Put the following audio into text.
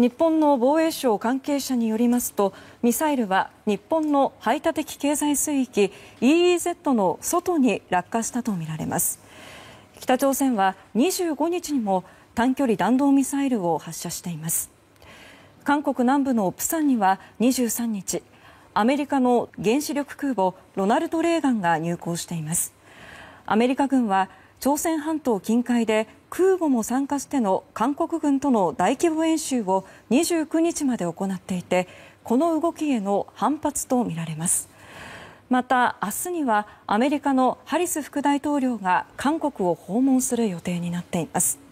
日本の防衛省関係者によりますとミサイルは日本の排他的経済水域 =ＥＥＺ の外に落下したとみられます。北朝鮮は25日にも短距離弾道ミサイルを発射しています。韓国南部のプサンには23日アメリカの原子力空母「ロナルド・レーガン」が入港しています。アメリカ軍は朝鮮半島近海で空母も参加しての韓国軍との大規模演習を29日まで行っていてこの動きへの反発とみられます。また、明日にはアメリカのハリス副大統領が韓国を訪問する予定になっています。